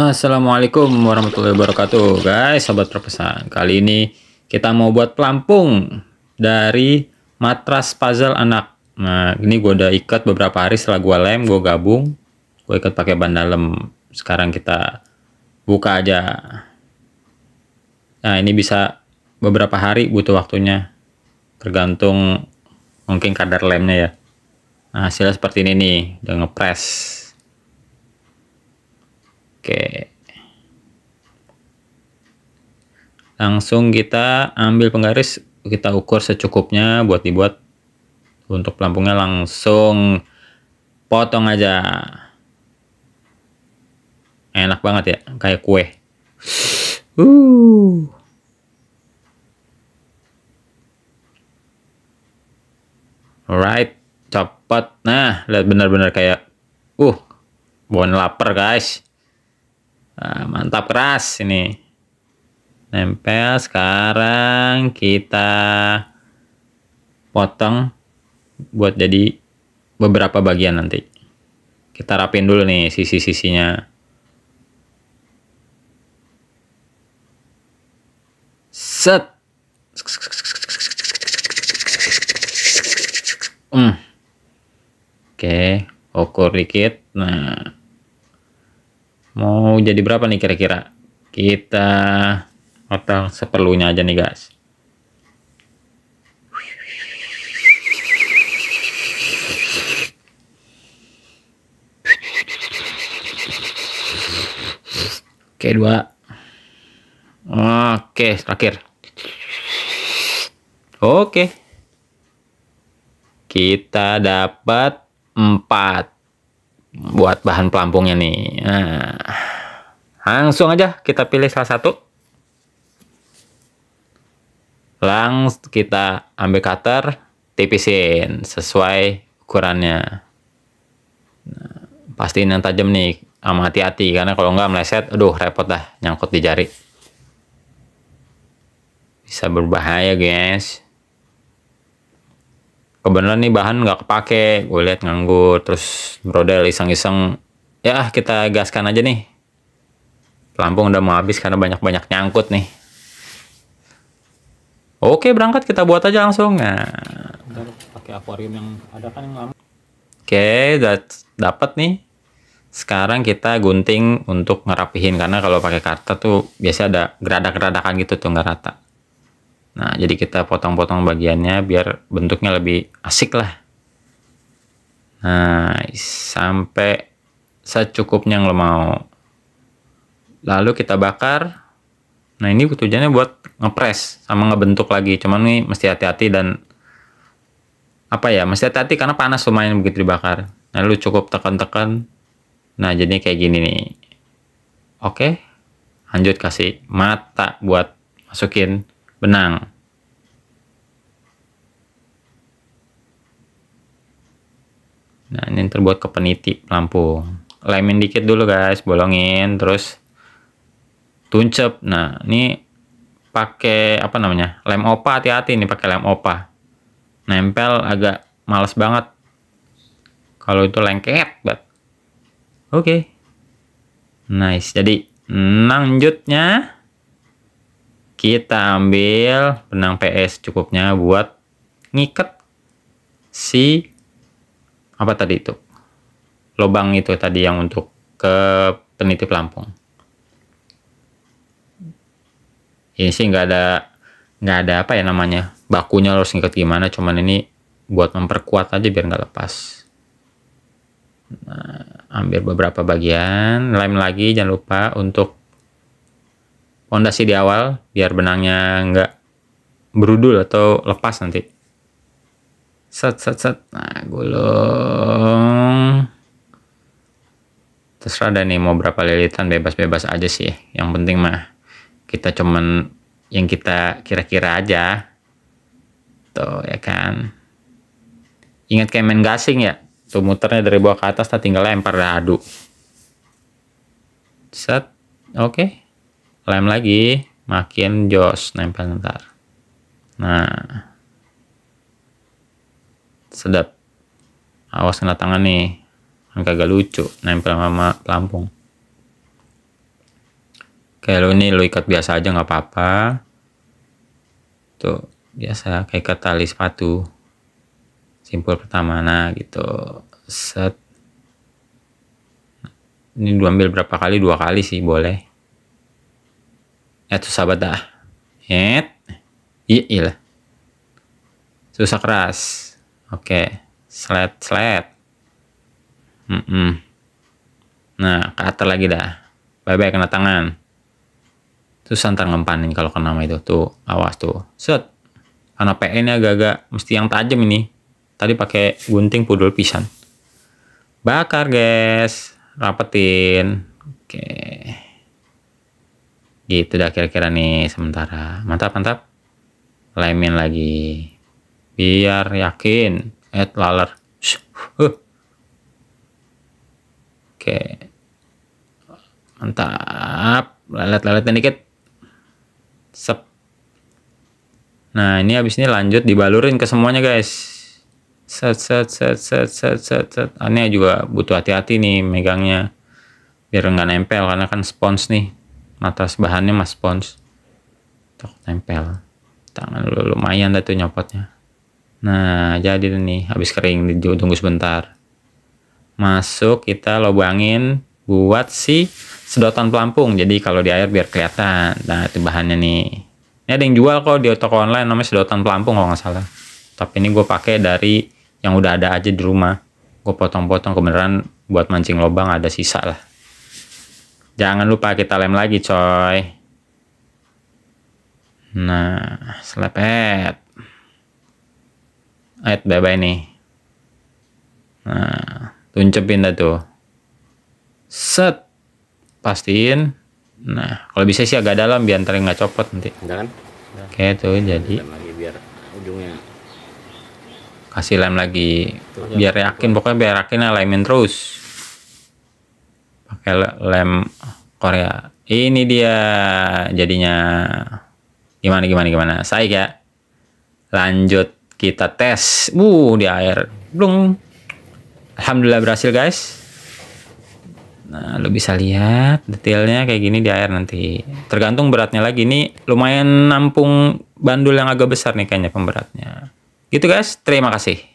Assalamualaikum warahmatullahi wabarakatuh guys sobat perpesan kali ini kita mau buat pelampung dari matras puzzle anak nah ini gue udah ikat beberapa hari setelah gue lem gue gabung gue ikat pakai ban dalam sekarang kita buka aja nah ini bisa beberapa hari butuh waktunya tergantung mungkin kadar lemnya ya nah hasilnya seperti ini nih udah ngepres Oke. Langsung kita ambil penggaris, kita ukur secukupnya buat dibuat untuk pelampungnya langsung potong aja. Enak banget ya, kayak kue. Uh. Alright, cepat. Nah, lihat benar-benar kayak, uh, bukan lapar guys. Nah, mantap keras ini. Nempel sekarang kita potong buat jadi beberapa bagian nanti. Kita rapin dulu nih sisi-sisinya. Set. Hmm. Oke, ukur dikit. Nah, mau jadi berapa nih kira-kira kita total seperlunya aja nih guys Oke dua. Oke terakhir. Oke. Kita dapat empat buat bahan pelampungnya nih. Nah, langsung aja kita pilih salah satu. Langsung kita ambil cutter, tipisin sesuai ukurannya. Nah, pastiin yang tajam nih, sama hati-hati karena kalau nggak meleset, aduh repot dah, nyangkut di jari. Bisa berbahaya guys kebenaran nih bahan nggak kepake gue lihat nganggur terus brodel iseng-iseng ya ah, kita gaskan aja nih pelampung udah mau habis karena banyak-banyak nyangkut nih oke berangkat kita buat aja langsung nah pakai akuarium yang ada kan yang lama oke dapat nih sekarang kita gunting untuk ngerapihin karena kalau pakai karta tuh biasa ada geradak-geradakan gitu tuh nggak rata Nah, jadi kita potong-potong bagiannya biar bentuknya lebih asik lah. Nah, sampai secukupnya yang lo mau. Lalu kita bakar. Nah, ini tujuannya buat ngepres sama ngebentuk lagi. Cuman ini mesti hati-hati dan apa ya, mesti hati-hati karena panas lumayan begitu dibakar. Nah, lu cukup tekan-tekan. Nah, jadi kayak gini nih. Oke. Lanjut kasih mata buat masukin benang. Nah, ini terbuat ke peniti pelampung. Lemin dikit dulu guys, bolongin, terus tuncep. Nah, ini pakai apa namanya? Lem opa, hati-hati nih pakai lem opa. Nempel agak males banget. Kalau itu lengket, Oke. Okay. Nice. Jadi, lanjutnya kita ambil benang PS cukupnya buat ngikat si apa tadi itu lubang itu tadi yang untuk ke penitip lampung ini sih nggak ada nggak ada apa ya namanya bakunya harus ngikat gimana cuman ini buat memperkuat aja biar nggak lepas nah, ambil beberapa bagian lem lagi jangan lupa untuk pondasi di awal biar benangnya nggak berudul atau lepas nanti. Set, set, set. Nah, gulung. Terserah dan nih mau berapa lilitan bebas-bebas aja sih. Yang penting mah kita cuman yang kita kira-kira aja. Tuh, ya kan. Ingat kayak main gasing ya. Tuh muternya dari bawah ke atas, tak tinggal lempar dan aduk. Set. Oke. Okay lem lagi makin jos nempel ntar nah sedap awas kena tangan nih kan kagak lucu nempel sama pelampung kayak lo ini lo ikat biasa aja nggak apa-apa tuh biasa kayak ikat tali sepatu simpul pertama nah gitu set ini diambil berapa kali dua kali sih boleh eto ya, sabada et i iya susah keras oke okay. slet slet mm nah ke atas lagi dah bye bye kena tangan susah ntar ngempanin kalau kena nama itu tuh awas tuh set karena PE ini agak-agak mesti yang tajam ini tadi pakai gunting pudul pisan bakar guys rapetin oke okay gitu dah kira-kira nih sementara mantap mantap lemin lagi biar yakin et laler huh. oke mantap lelet lelet dikit sep nah ini habis ini lanjut dibalurin ke semuanya guys set set set set set set set ah, ini juga butuh hati-hati nih megangnya biar nggak nempel karena kan spons nih atas bahannya mas spons tok tempel tangan lu lumayan dah tuh nyopotnya nah jadi nih habis kering tunggu sebentar masuk kita lubangin buat si sedotan pelampung jadi kalau di air biar kelihatan nah itu bahannya nih ini ada yang jual kok di toko online namanya sedotan pelampung kalau nggak salah tapi ini gue pakai dari yang udah ada aja di rumah gue potong-potong kebenaran buat mancing lubang ada sisa lah Jangan lupa kita lem lagi coy. Nah, selepet. Ayat bye-bye nih. Nah, tuncepin dah tuh. Set. Pastiin. Nah, kalau bisa sih agak dalam biar ntar nggak copot nanti. Enggak kan? Oke, tuh jadi. lagi biar ujungnya. Kasih lem lagi. Biar yakin, pokoknya biar yakin lemin terus lem Korea ini dia jadinya gimana gimana gimana saya ya lanjut kita tes uh di air belum alhamdulillah berhasil guys Nah, lo bisa lihat detailnya kayak gini di air nanti. Tergantung beratnya lagi. Ini lumayan nampung bandul yang agak besar nih kayaknya pemberatnya. Gitu guys, terima kasih.